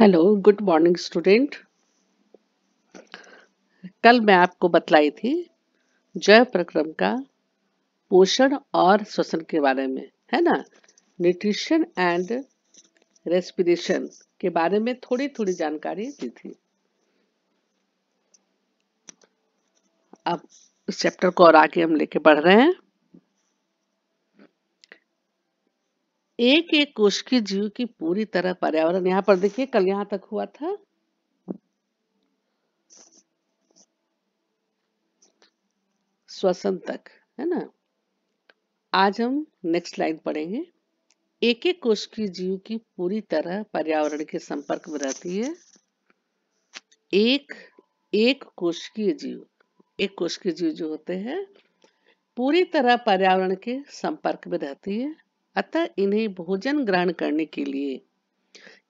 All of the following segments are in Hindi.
हेलो गुड मॉर्निंग स्टूडेंट कल मैं आपको बतलाई थी जय प्रक्रम का पोषण और श्वसन के बारे में है ना न्यूट्रिशन एंड रेस्पिरेशन के बारे में थोड़ी थोड़ी जानकारी दी थी अब इस चैप्टर को और आगे हम लेके बढ़ रहे हैं एक एक की जीव की पूरी तरह पर्यावरण यहाँ पर देखिए कल यहाँ तक हुआ था श्वसन तक है ना आज हम नेक्स्ट लाइन पढ़ेंगे एक एक कोश की जीव की पूरी तरह पर्यावरण के संपर्क में रहती है एक एक कोश की जीव एक कोश की जीव जो होते हैं पूरी तरह पर्यावरण के संपर्क में रहती है अतः इन्हें भोजन ग्रहण करने के लिए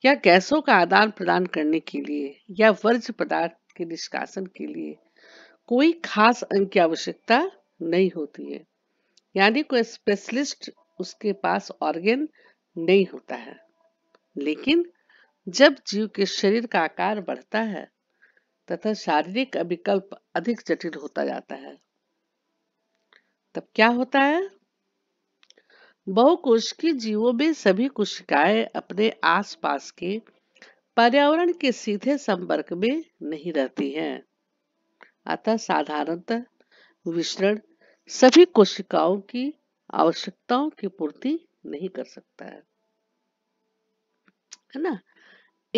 या गैसों का आदान प्रदान करने के लिए या वर्ज पदार्थ के निष्कासन के लिए कोई खास अंग की आवश्यकता नहीं होती है यानी कोई स्पेशलिस्ट उसके पास ऑर्गेन नहीं होता है लेकिन जब जीव के शरीर का आकार बढ़ता है तथा शारीरिक अभिकल्प अधिक जटिल होता जाता है तब क्या होता है की जीवों में सभी कोशिकाएं अपने आसपास के पर्यावरण के सीधे संपर्क में नहीं रहती हैं। अतः साधारणतः विश्रण सभी कोशिकाओं की आवश्यकताओं की पूर्ति नहीं कर सकता है है ना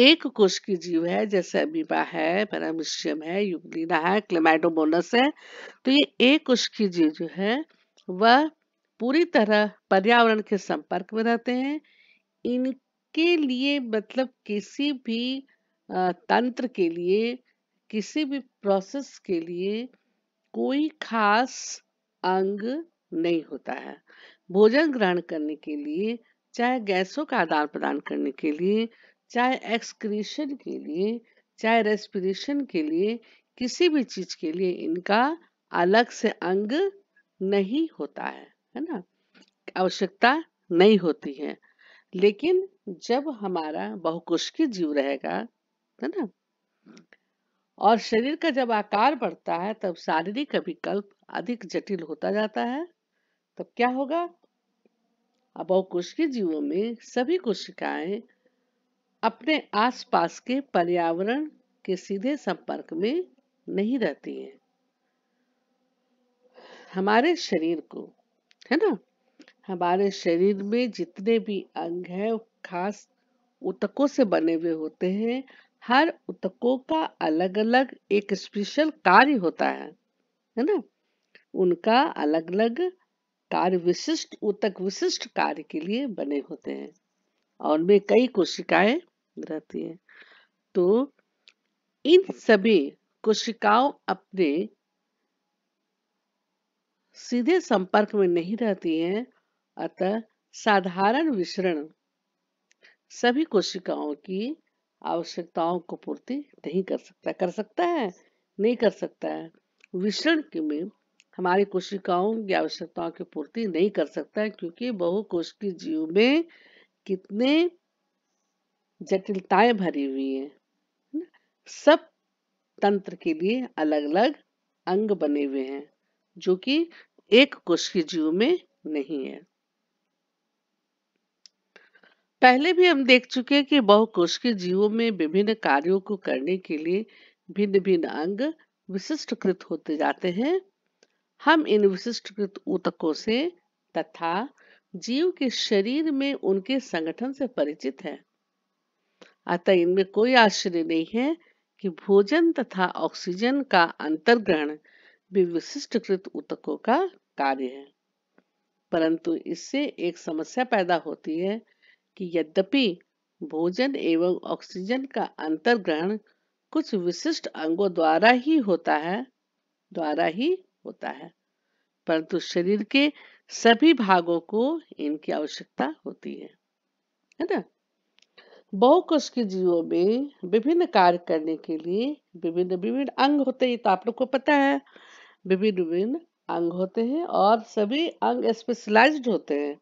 एक कोश की जीव है जैसे अमीबा है पैरामिशियम है युगलीना है क्लेमाइडोमोनस है तो ये एक की जीव जो है वह पूरी तरह पर्यावरण के संपर्क में रहते हैं इनके लिए मतलब किसी भी तंत्र के लिए किसी भी प्रोसेस के लिए कोई खास अंग नहीं होता है भोजन ग्रहण करने के लिए चाहे गैसों का आदान प्रदान करने के लिए चाहे एक्सक्रीशन के लिए चाहे रेस्पिरेशन के लिए किसी भी चीज के लिए इनका अलग से अंग नहीं होता है है ना आवश्यकता नहीं होती है लेकिन जब हमारा बहुकोशिकीय जीव रहेगा है ना और शरीर का जब आकार बढ़ता है तब शारीरिक अभिकल्प अधिक जटिल होता जाता है तब क्या होगा अब बहुकोशिकीय जीवों में सभी कोशिकाएं अपने आसपास के पर्यावरण के सीधे संपर्क में नहीं रहती हैं हमारे शरीर को है ना हमारे शरीर में जितने भी अंग हैं खास उतकों से बने हुए होते हैं हर उतकों का अलग अलग एक स्पेशल कार्य होता है है ना उनका अलग अलग कार्य विशिष्ट उतक विशिष्ट कार्य के लिए बने होते हैं और उनमें कई कोशिकाएं रहती हैं तो इन सभी कोशिकाओं अपने सीधे संपर्क में नहीं रहती हैं अतः साधारण विसरण सभी कोशिकाओं की आवश्यकताओं को पूर्ति नहीं कर सकता कर सकता है नहीं कर सकता है विसरण में हमारी कोशिकाओं की आवश्यकताओं की पूर्ति नहीं कर सकता है क्योंकि बहु की जीव में कितने जटिलताएं भरी हुई है सब तंत्र के लिए अलग अलग अंग बने हुए हैं जो कि एक कोशिकीय जीव में नहीं है पहले भी हम देख चुके हैं कि बहुकोशिकीय जीवों में विभिन्न कार्यों को करने के लिए भिन्न भिन्न अंग विशिष्टकृत होते जाते हैं हम इन विशिष्टकृत ऊतकों से तथा जीव के शरीर में उनके संगठन से परिचित हैं। अतः इनमें कोई आश्चर्य नहीं है कि भोजन तथा ऑक्सीजन का अंतर्ग्रहण भी विशिष्टकृत उतकों का कार्य है परंतु इससे एक समस्या पैदा होती है कि यद्यपि भोजन एवं ऑक्सीजन का ग्रहण कुछ विशिष्ट अंगों द्वारा ही होता है द्वारा ही होता है परंतु शरीर के सभी भागों को इनकी आवश्यकता होती है है ना बहुकोशिकीय जीवों में विभिन्न कार्य करने के लिए विभिन्न विभिन्न अंग होते हैं तो आप लोग को पता है विभिन्न विभिन्न अंग होते हैं और सभी अंग स्पेशलाइज्ड होते हैं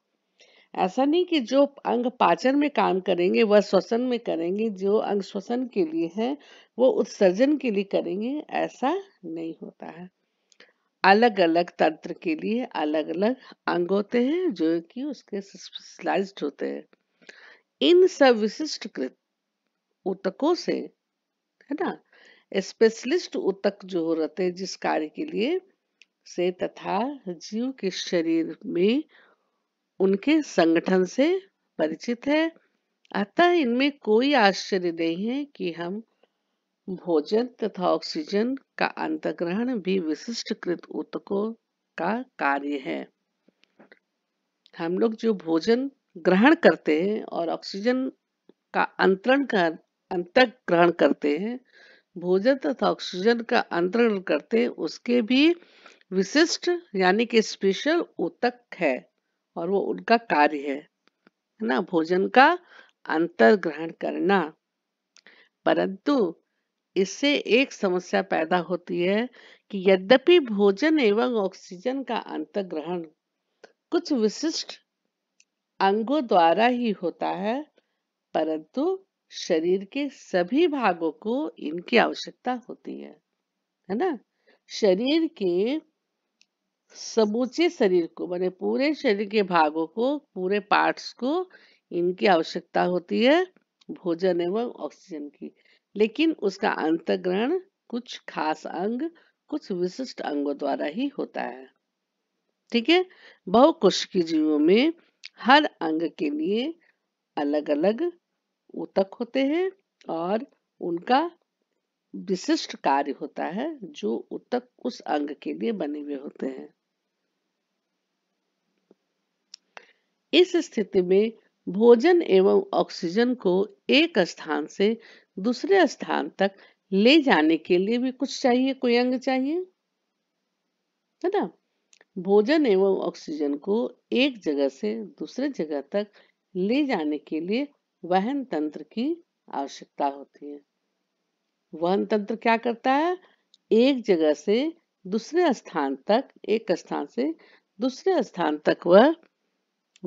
ऐसा नहीं कि जो अंग पाचन में काम करेंगे वह श्वसन में करेंगे जो अंग श्वसन के लिए है वो उत्सर्जन के लिए करेंगे ऐसा नहीं होता है अलग अलग तंत्र के लिए अलग अलग अंग होते हैं जो कि उसके स्पेशलाइज होते हैं इन सब विशिष्ट कृत ऊतकों से है ना स्पेशलिस्ट उतक जो रहते हैं जिस कार्य के लिए से तथा जीव के शरीर में उनके संगठन से परिचित है अतः इनमें कोई आश्चर्य नहीं है कि हम भोजन तथा ऑक्सीजन का अंतग्रहण भी विशिष्ट कृत ऊतकों का कार्य है हम लोग जो भोजन ग्रहण करते हैं और ऑक्सीजन का अंतरण कर अंतक ग्रहण करते हैं भोजन तथा ऑक्सीजन का अंतरण करते उसके भी विशिष्ट यानी कि स्पेशल उतक है और वो उनका कार्य है ना भोजन का अंतर ग्रहण करना परंतु इससे एक समस्या पैदा होती है कि यद्यपि भोजन एवं ऑक्सीजन का अंतर ग्रहण कुछ विशिष्ट अंगों द्वारा ही होता है परंतु शरीर के सभी भागों को इनकी आवश्यकता होती है है ना शरीर के समूचे शरीर को मैंने पूरे शरीर के भागों को पूरे पार्ट्स को इनकी आवश्यकता होती है भोजन एवं ऑक्सीजन की लेकिन उसका अंतग्रहण कुछ खास अंग कुछ विशिष्ट अंगों द्वारा ही होता है ठीक है की जीवों में हर अंग के लिए अलग अलग ऊतक होते हैं और उनका विशिष्ट कार्य होता है जो ऊतक उस अंग के लिए बने हुए होते हैं इस स्थिति में भोजन एवं ऑक्सीजन को एक स्थान से दूसरे स्थान तक ले जाने के लिए भी कुछ चाहिए कोई अंग चाहिए है ना भोजन एवं ऑक्सीजन को एक जगह से दूसरे जगह तक ले जाने के लिए वहन तंत्र की आवश्यकता होती है वहन तंत्र क्या करता है एक जगह से दूसरे स्थान तक एक स्थान से दूसरे स्थान तक वह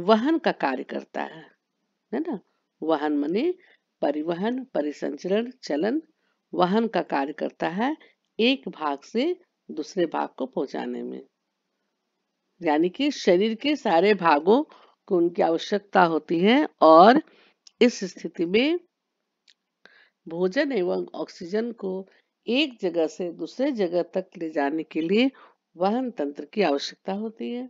वहन का कार्य करता है है ना वहन मने परिवहन परिसंचरण चलन वहन का कार्य करता है एक भाग से दूसरे भाग को पहुंचाने में यानी कि शरीर के सारे भागों को उनकी आवश्यकता होती है और इस स्थिति में भोजन एवं ऑक्सीजन को एक जगह से दूसरे जगह तक ले जाने के लिए वाहन तंत्र की आवश्यकता होती है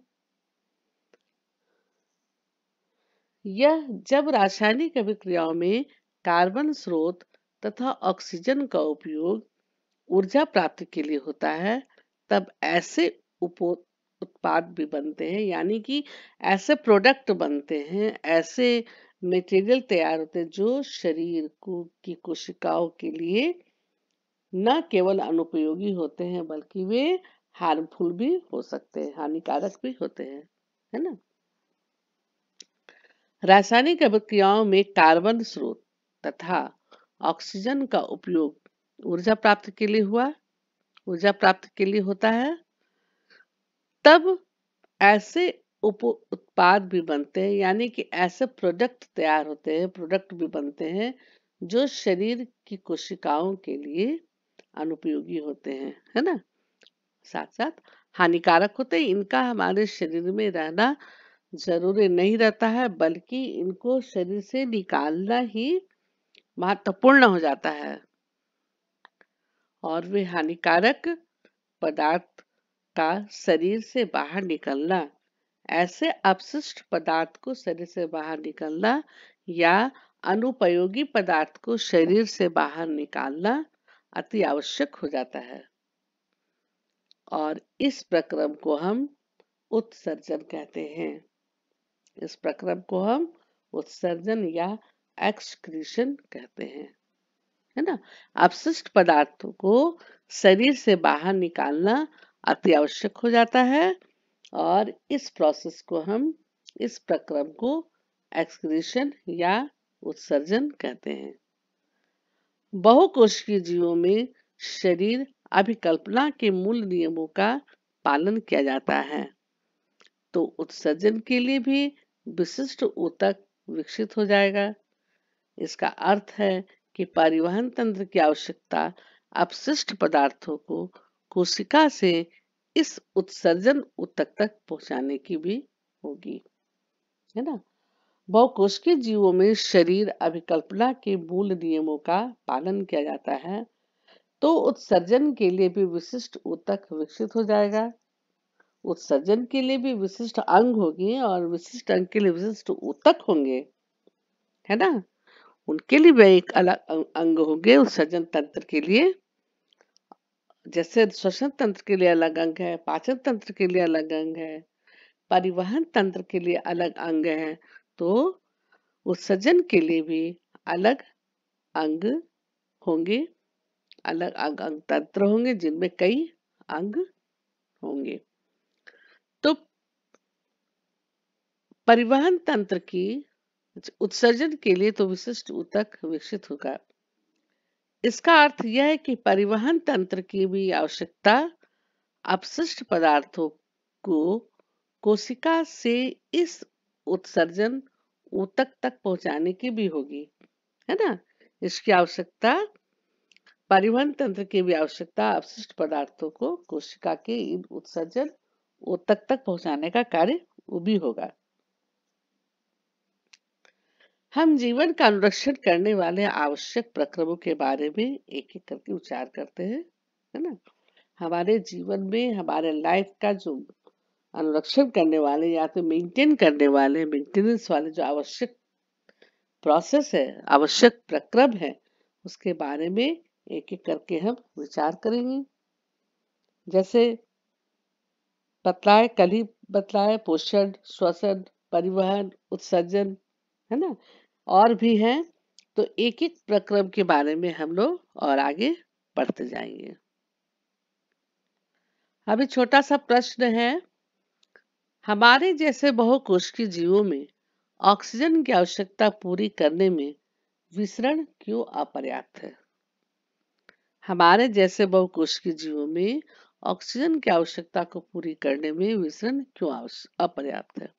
यह जब रासायनिक अभिक्रियाओं में कार्बन स्रोत तथा ऑक्सीजन का उपयोग ऊर्जा प्राप्ति के लिए होता है तब ऐसे उत्पाद भी बनते हैं यानी कि ऐसे प्रोडक्ट बनते हैं ऐसे मटेरियल तैयार होते हैं जो शरीर को की कोशिकाओं के लिए न केवल अनुपयोगी होते हैं बल्कि वे हार्मफुल भी हो सकते हैं हानिकारक भी होते हैं है ना रासायनिक अभिक्रियाओं में कार्बन स्रोत तथा ऑक्सीजन का उपयोग ऊर्जा प्राप्त के लिए हुआ ऊर्जा प्राप्त के लिए होता है तब ऐसे उप उत्पाद भी बनते हैं यानी कि ऐसे प्रोडक्ट तैयार होते हैं प्रोडक्ट भी बनते हैं जो शरीर की कोशिकाओं के लिए अनुपयोगी होते हैं है ना साथ साथ हानिकारक होते हैं इनका हमारे शरीर में रहना जरूरी नहीं रहता है बल्कि इनको शरीर से निकालना ही महत्वपूर्ण हो जाता है और वे हानिकारक पदार्थ का शरीर से बाहर निकलना ऐसे अपशिष्ट पदार्थ को शरीर से बाहर निकलना या अनुपयोगी पदार्थ को शरीर से बाहर निकालना अति आवश्यक हो जाता है और इस प्रक्रम को हम उत्सर्जन कहते हैं इस प्रक्रम को हम उत्सर्जन या एक्सक्रीशन कहते हैं है ना अपशिष्ट पदार्थों को शरीर से बाहर निकालना अति आवश्यक हो जाता है और इस प्रोसेस को हम इस प्रक्रम को एक्सक्रीशन या उत्सर्जन कहते हैं बहुकोशिकीय जीवों में शरीर अभिकल्पना के मूल नियमों का पालन किया जाता है तो उत्सर्जन के लिए भी विशिष्ट ऊतक विकसित हो जाएगा इसका अर्थ है कि परिवहन तंत्र की आवश्यकता अपशिष्ट पदार्थों को कोशिका से इस उत्सर्जन उत्तक तक पहुंचाने की भी होगी है ना बहुकोशिकीय जीवों में शरीर अभिकल्पना के मूल नियमों का पालन किया जाता है तो उत्सर्जन के लिए भी विशिष्ट उत्तक विकसित हो जाएगा उत्सर्जन के लिए भी विशिष्ट अंग होगी और विशिष्ट अंग के लिए विशिष्ट उत्तक होंगे है ना उनके लिए भी एक अलग अं-, अंग होंगे उत्सर्जन तंत्र के लिए जैसे श्वसन तंत्र के लिए अलग अंग है पाचन तंत्र के लिए अलग अंग है परिवहन तंत्र के लिए अलग अंग है तो उत्सर्जन के लिए भी अलग अंग होंगे अलग अंग अंग तंत्र होंगे जिनमें कई अंग होंगे तो परिवहन तंत्र की उत्सर्जन के लिए तो विशिष्ट ऊतक विकसित होगा इसका अर्थ यह है कि परिवहन तंत्र की भी आवश्यकता अपशिष्ट पदार्थों को कोशिका से इस उत्सर्जन उतक तक पहुंचाने की भी होगी है ना इसकी आवश्यकता परिवहन तंत्र की भी आवश्यकता अपशिष्ट पदार्थों को कोशिका के इन उत्सर्जन उतक तक पहुंचाने का कार्य भी होगा हम जीवन का अनुरक्षण करने वाले आवश्यक प्रक्रमों के बारे में एक एक करके विचार करते हैं है ना हमारे जीवन में हमारे लाइफ का जो अनुरक्षण करने वाले या तो मेंटेन करने वाले मेंटेनेंस वाले जो आवश्यक प्रोसेस है आवश्यक प्रक्रम है उसके बारे में एक एक करके हम विचार करेंगे जैसे बतलाए कली बतलाए पोषण श्वसन परिवहन उत्सर्जन है ना और भी हैं तो एक एक प्रक्रम के बारे में हम लोग और आगे पढ़ते जाएंगे अभी छोटा सा प्रश्न है हमारे जैसे बहुकोशिकीय जीवों में ऑक्सीजन की आवश्यकता पूरी करने में विसरण क्यों अपर्याप्त है हमारे जैसे बहुकोशिकीय जीवों में ऑक्सीजन की आवश्यकता को पूरी करने में विसरण क्यों अपर्याप्त है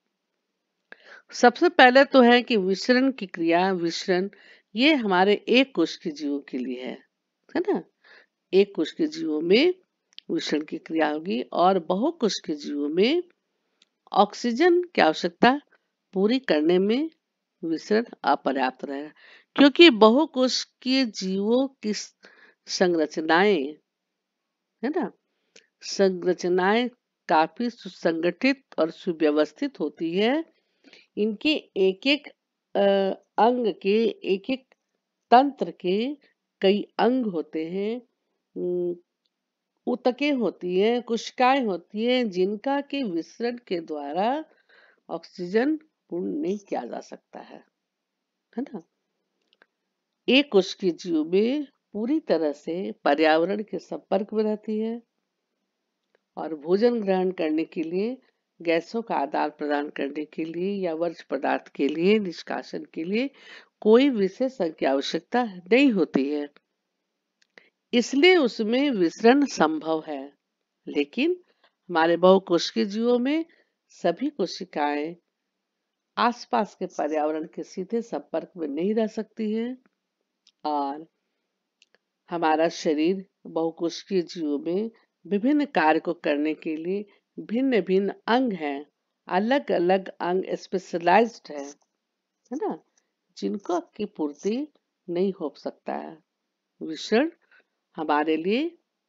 सबसे पहले तो है कि विसरण की क्रिया विसरण ये हमारे एक कोश के जीवों के लिए है है ना एक कोश के जीवों में विसरण की क्रिया होगी और कोश के जीवों में ऑक्सीजन की आवश्यकता पूरी करने में विसरण अपर्याप्त रहेगा क्योंकि बहुकोश के जीवों की संरचनाएं है ना संरचनाएं काफी सुसंगठित और सुव्यवस्थित होती है इनके एक एक अंग के एक एक तंत्र के कई अंग होते हैं उतके होती हैं कुशिकाएं होती हैं जिनका के विसरण के द्वारा ऑक्सीजन पूर्ण नहीं किया जा सकता है है ना एक कोशिकीय जीव में पूरी तरह से पर्यावरण के संपर्क में रहती है और भोजन ग्रहण करने के लिए गैसों का आदान प्रदान करने के लिए या वर्ज पदार्थ के लिए निष्कासन के लिए कोई विशेष की आवश्यकता नहीं होती है इसलिए उसमें विसरण संभव है लेकिन हमारे बहुकोशिकीय जीवों में सभी कोशिकाएं आसपास के पर्यावरण के सीधे संपर्क में नहीं रह सकती हैं और हमारा शरीर बहुकोशिकीय जीवों में विभिन्न कार्य को करने के लिए भिन्न भिन्न अंग हैं अलग अलग अंग स्पेशलाइज्ड है है ना जिनको की पूर्ति नहीं हो सकता है विषण हमारे लिए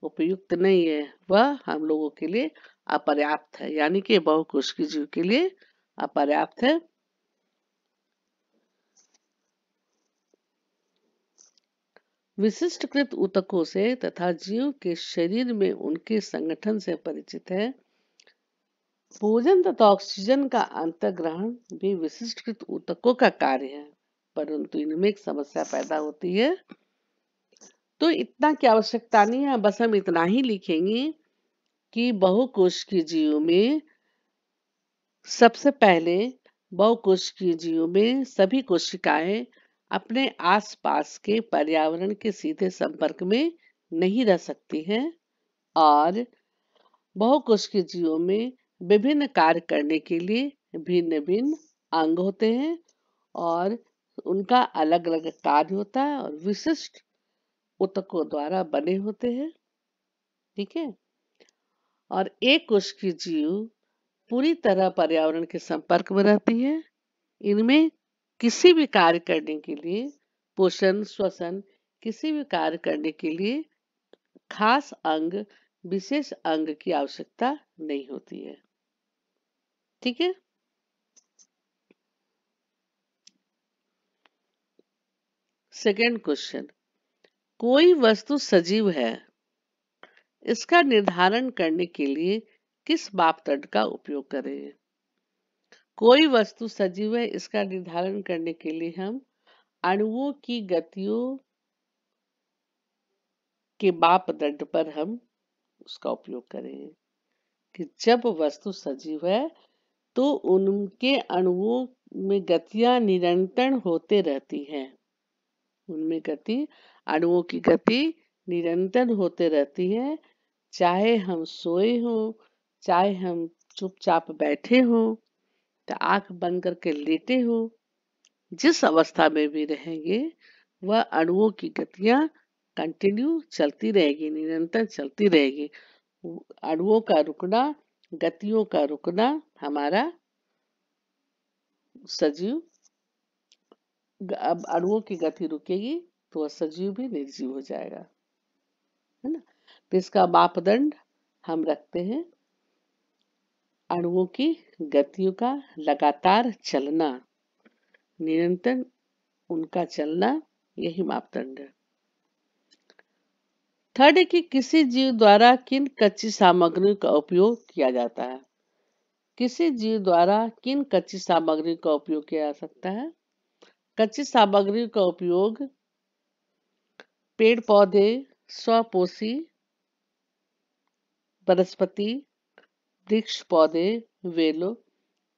उपयुक्त नहीं है वह हम लोगों के लिए अपर्याप्त है यानी कि की जीव के लिए अपर्याप्त है विशिष्टकृत उतकों से तथा जीव के शरीर में उनके संगठन से परिचित है भोजन तथा ऑक्सीजन का अंतग्रहण भी विशिष्टकृत ऊतकों का कार्य है परंतु इनमें एक समस्या पैदा होती है तो इतना की आवश्यकता नहीं है बस हम इतना ही लिखेंगे कि की जीव में सबसे पहले की जीव में सभी कोशिकाएं अपने आसपास के पर्यावरण के सीधे संपर्क में नहीं रह सकती हैं और बहुकोशिकीय जीवों में विभिन्न कार्य करने के लिए भिन्न भिन्न अंग होते हैं और उनका अलग अलग कार्य होता है और विशिष्ट उतकों द्वारा बने होते हैं ठीक है और एक कोश की जीव पूरी तरह पर्यावरण के संपर्क में रहती है इनमें किसी भी कार्य करने के लिए पोषण श्वसन किसी भी कार्य करने के लिए खास अंग विशेष अंग की आवश्यकता नहीं होती है ठीक है सेकेंड क्वेश्चन कोई वस्तु सजीव है इसका निर्धारण करने के लिए किस मापदंड का उपयोग करें कोई वस्तु सजीव है इसका निर्धारण करने के लिए हम अणुओं की गतियों के मापदंड पर हम उसका उपयोग करेंगे कि जब वस्तु सजीव है तो उनके अणुओं में गतियां निरंतर होते रहती हैं उनमें गति अणुओं की गति निरंतर होते रहती है चाहे हम सोए हो चाहे हम चुपचाप बैठे हो तो आंख बंद करके लेटे हो जिस अवस्था में भी रहेंगे वह अणुओं की गतियां कंटिन्यू चलती रहेगी निरंतर चलती रहेगी अणुओं का रुकना गतियों का रुकना हमारा सजीव अब अणुओं की गति रुकेगी तो वह सजीव भी निर्जीव हो जाएगा है ना तो इसका मापदंड हम रखते हैं अणुओं की गतियों का लगातार चलना निरंतर उनका चलना यही मापदंड है थर्ड कि किसी जीव द्वारा किन कच्ची सामग्री का उपयोग किया जाता है किसी जीव द्वारा किन कच्ची सामग्री का उपयोग किया जा सकता है कच्ची सामग्री का उपयोग पेड़ पौधे स्वपोषी वनस्पति वृक्ष पौधे वे लोग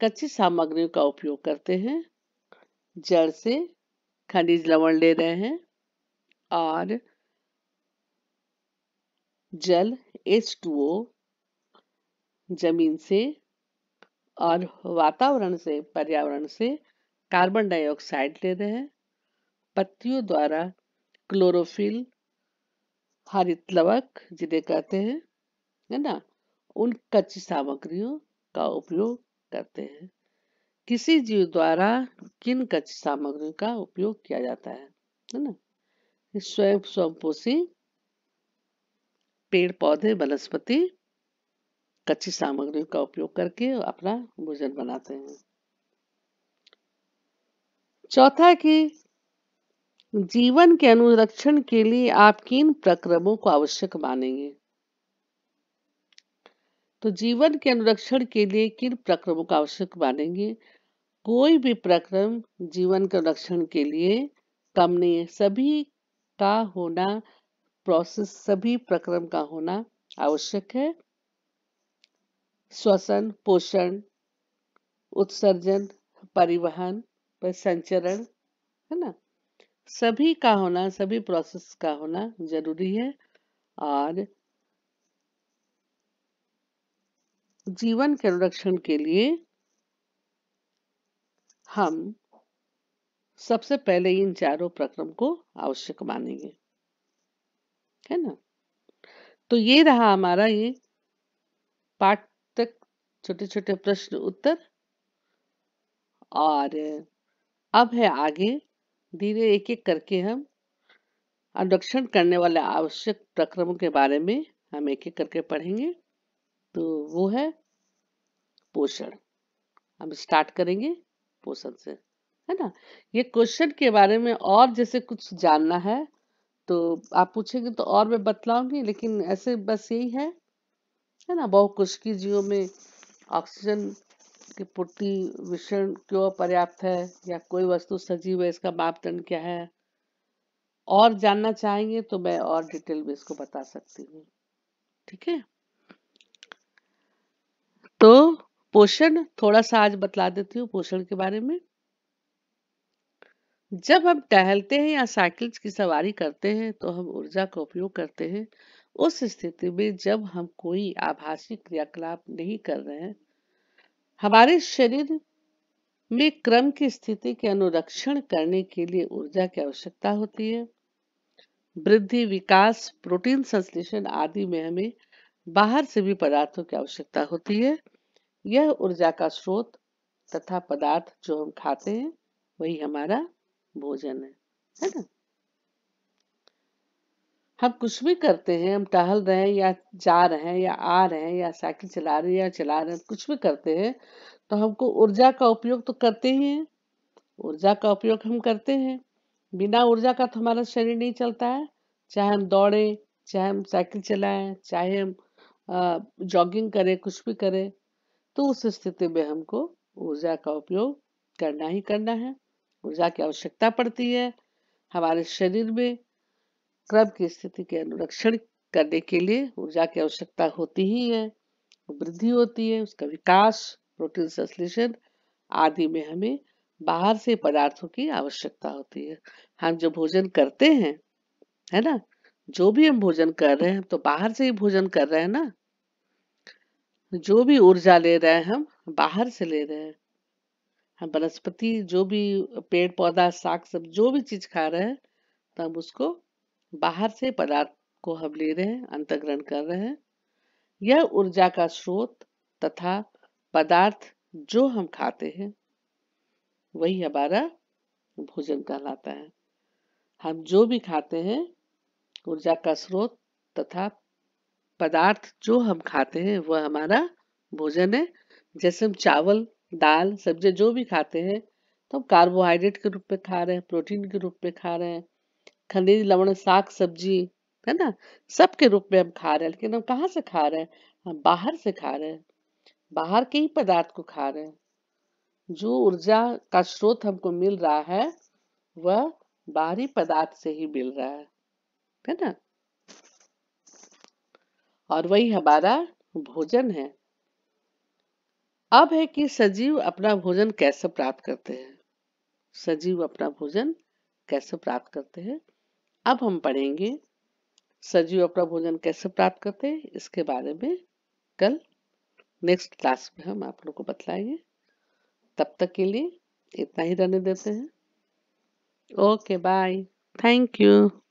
कच्ची सामग्रियों का उपयोग करते हैं जड़ से खनिज लवण ले रहे हैं और जल एच जमीन से और वातावरण से पर्यावरण से कार्बन डाइऑक्साइड ले रहे हैं पत्तियों द्वारा क्लोरोफिल हरित लवक जिन्हें कहते हैं है ना उन कच्ची सामग्रियों का उपयोग करते हैं किसी जीव द्वारा किन कच्ची सामग्रियों का उपयोग किया जाता है है ना स्वयं पोषी पेड़ पौधे वनस्पति कच्ची सामग्रियों का उपयोग करके अपना भोजन बनाते हैं चौथा कि जीवन के अनुरक्षण के लिए आप किन प्रक्रमों को आवश्यक मानेंगे तो जीवन के अनुरक्षण के लिए किन प्रक्रमों को आवश्यक मानेंगे कोई भी प्रक्रम जीवन के अनुरक्षण के लिए कम नहीं है सभी का होना प्रोसेस सभी प्रक्रम का होना आवश्यक है श्वसन पोषण उत्सर्जन परिवहन संचरण है ना सभी का होना सभी प्रोसेस का होना जरूरी है और जीवन के अनुरक्षण के लिए हम सबसे पहले इन चारों प्रक्रम को आवश्यक मानेंगे है ना तो ये रहा हमारा ये पाठ तक छोटे छोटे प्रश्न उत्तर और अब है आगे धीरे एक एक करके हम अनुरक्षण करने वाले आवश्यक प्रक्रमों के बारे में हम एक एक करके पढ़ेंगे तो वो है पोषण हम स्टार्ट करेंगे पोषण से है ना ये क्वेश्चन के बारे में और जैसे कुछ जानना है तो आप पूछेंगे तो और मैं बतलाऊंगी लेकिन ऐसे बस यही है है ना की जीवों में ऑक्सीजन की पूर्ति विषण क्यों पर्याप्त है या कोई वस्तु सजीव है इसका मापदंड क्या है और जानना चाहेंगे तो मैं और डिटेल में इसको बता सकती हूँ ठीक है तो पोषण थोड़ा सा आज बतला देती हूँ पोषण के बारे में जब हम टहलते हैं या साइकिल्स की सवारी करते हैं तो हम ऊर्जा का उपयोग करते हैं उस स्थिति में जब हम कोई आभासी क्रियाकलाप नहीं कर रहे हैं हमारे शरीर में क्रम की स्थिति के अनुरक्षण करने के लिए ऊर्जा की आवश्यकता होती है वृद्धि विकास प्रोटीन संश्लेषण आदि में हमें बाहर से भी पदार्थों की आवश्यकता होती है यह ऊर्जा का स्रोत तथा पदार्थ जो हम खाते हैं वही हमारा भोजन है है ना हम कुछ भी करते हैं हम टहल रहे हैं या जा रहे हैं या आ रहे हैं या साइकिल चला रहे हैं या चला रहे हैं कुछ भी करते हैं तो हमको ऊर्जा का उपयोग तो करते ही हैं ऊर्जा का उपयोग हम करते हैं बिना ऊर्जा का तो हमारा शरीर नहीं चलता है चाहे हम दौड़े चाहे हम साइकिल चलाएं चाहे हम जॉगिंग करें कुछ भी करें तो उस स्थिति में हमको ऊर्जा का उपयोग करना ही करना है ऊर्जा की आवश्यकता पड़ती है हमारे शरीर में क्रम की स्थिति के अनुरक्षण करने के लिए ऊर्जा की आवश्यकता होती ही है वृद्धि होती है उसका विकास प्रोटीन संश्लेषण आदि में हमें बाहर से पदार्थों की आवश्यकता होती है हम जो भोजन करते हैं है ना जो भी हम भोजन कर रहे हैं हम तो बाहर से ही भोजन कर रहे हैं ना जो भी ऊर्जा ले रहे हैं हम बाहर से ले रहे हैं हम वनस्पति जो भी पेड़ पौधा साग सब जो भी चीज खा रहे हैं तो हम उसको बाहर से पदार्थ को हम ले रहे हैं अंतग्रहण कर रहे हैं यह ऊर्जा का स्रोत तथा पदार्थ जो हम खाते हैं वही हमारा भोजन कहलाता है हम जो भी खाते हैं ऊर्जा का स्रोत तथा पदार्थ जो हम खाते हैं वह हमारा भोजन है जैसे हम चावल दाल सब्जी जो भी खाते हैं तो हम कार्बोहाइड्रेट के रूप में खा रहे हैं प्रोटीन के रूप में खा रहे हैं खनिज लवण साग सब्जी है ना सब के रूप में हम खा रहे हैं लेकिन हम कहाँ से खा रहे हैं हम बाहर से खा रहे हैं बाहर के ही पदार्थ को खा रहे हैं जो ऊर्जा का स्रोत हमको मिल रहा है वह बाहरी पदार्थ से ही मिल रहा है है ना और वही हमारा भोजन है अब है कि सजीव अपना भोजन कैसे प्राप्त करते हैं सजीव अपना भोजन कैसे प्राप्त करते हैं अब हम पढ़ेंगे सजीव अपना भोजन कैसे प्राप्त करते हैं इसके बारे में कल नेक्स्ट क्लास में हम आप लोग को बतलाएंगे तब तक के लिए इतना ही रहने देते हैं ओके बाय थैंक यू